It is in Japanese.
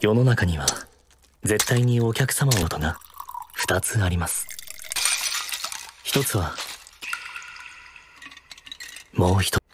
世の中には絶対にお客様応とが2つあります1つはもう一つ